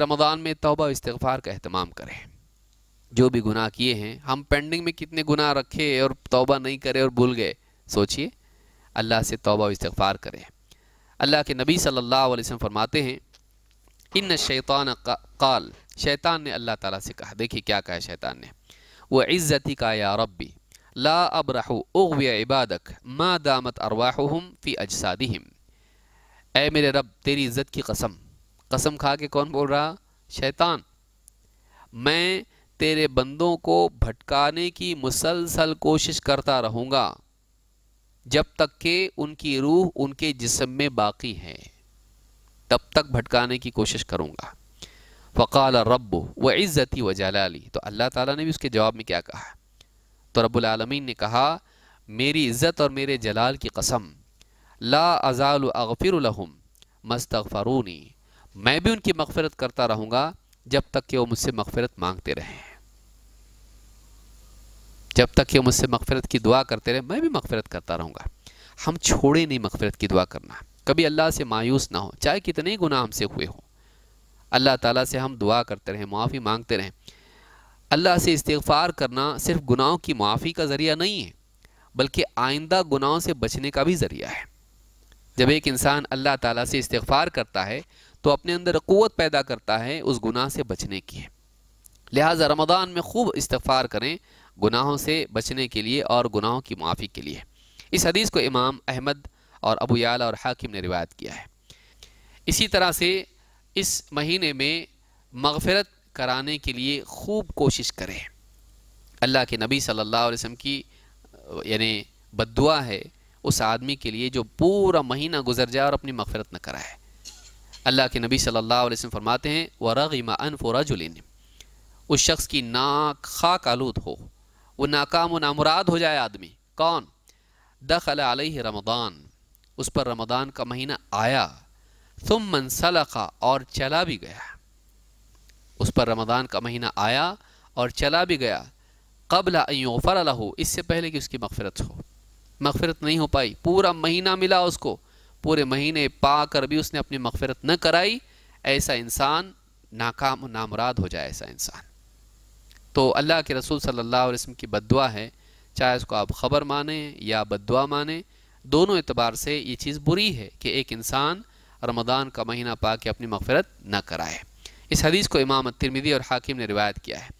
रमज़ान में तोबा इस्तफ़ार का अहतमाम करें जो भी गुनाह किए हैं हम पेंडिंग में कितने गुनाह रखे और तोबा नहीं करे और भूल गए सोचिए अल्लाह से तोबा इस्तफ़ार करें अल्लाह के नबी सल्लल्लाहु अलैहि वसल्लम फरमाते हैं इन शैतान काल शैतान ने अल्लाह ताला से कहा देखिए क्या कहा शैतान ने वह इज़्ज़ती का या रबी ला अब रहो उगविया इबादक माँ दामत अरवाहम फ़ी अजसादिम ए मेरे रब तेरी इज़्ज़त की कसम कसम खा के कौन बोल रहा शैतान मैं तेरे बंदों को भटकाने की मुसलसल कोशिश करता रहूँगा जब तक के उनकी रूह उनके जिसम में बाकी है तब तक भटकाने की कोशिश करूँगा फ़काल रब व इज़्ज़ती व जलाली तो अल्लाह ताला ने भी उसके जवाब में क्या कहा तो रबालमीन ने कहा मेरी इज़्ज़त और मेरे जलाल की कसम ला अजाल अगफ़िर मस्तफ़रूनी मैं भी उनकी मगफरत करता रहूँगा जब तक कि वो मुझसे मगफरत मांगते रहे जब तक कि वो मुझसे मगफरत की दुआ करते रहे मैं भी मगफरत करता रहूँगा हम छोड़े नहीं मगफरत की दुआ करना कभी अल्लाह से मायूस ना हो चाहे कितने गुनाह हमसे हुए हों अल्लाह ताला से हम दुआ करते रहें मुआफ़ी मांगते रहें अल्लाह से इस्तफ़ार करना सिर्फ गुनाहों की मुआफ़ी का ज़रिया नहीं है बल्कि आइंदा गुनाहों से बचने का भी ज़रिया है जब एक इंसान अल्लाह ताला से इस्तफ़ार करता है तो अपने अंदर क़वत पैदा करता है उस गुनाह से बचने की लिहाजा रमदान में खूब इस्तफ़ार करें गुनाहों से बचने के लिए और गुनाहों की माफ़ी के लिए इस हदीस को इमाम अहमद और अबू और हाकिम ने रिवायत किया है इसी तरह से इस महीने में मगफरत कराने के लिए खूब कोशिश करें अल्लाह के नबी सल्लल्लाहु अलैहि की यानी बदुआ है उस आदमी के लिए जो पूरा महीना गुजर जाए और अपनी मगफरत न कराए अल्लाह के नबी सल्लल्लाहु अलैहि वसल्लम फरमाते हैं व रगमा अनफोराजुलिन उस शख्स की नाक खाक आलूद हो वो नाकाम व नामुराद हो जाए आदमी कौन दखल अलैहि रमदान उस पर रमदान का महीना आया तुम मनसलखा और चला भी गया उस पर रमदान का महीना आया और चला भी गया कबला फ़र हो इससे पहले कि उसकी मगफरत हो मगफरत नहीं हो पाई पूरा महीना मिला उसको पूरे महीने पा कर भी उसने अपनी मगफरत न कराई ऐसा इंसान नाकाम नामुराद हो जाए ऐसा इंसान तो अल्लाह के रसूल सल्लल्लाहु अलैहि वसल्लम की बदवा है चाहे उसको आप ख़बर माने या बदुआ माने दोनों एतबार से ये चीज़ बुरी है कि एक इंसान रमदान का महीना पा के अपनी मगफरत न कराए इस हदीस को इमाम तिरमिदी और हाकिम ने रिवायत किया है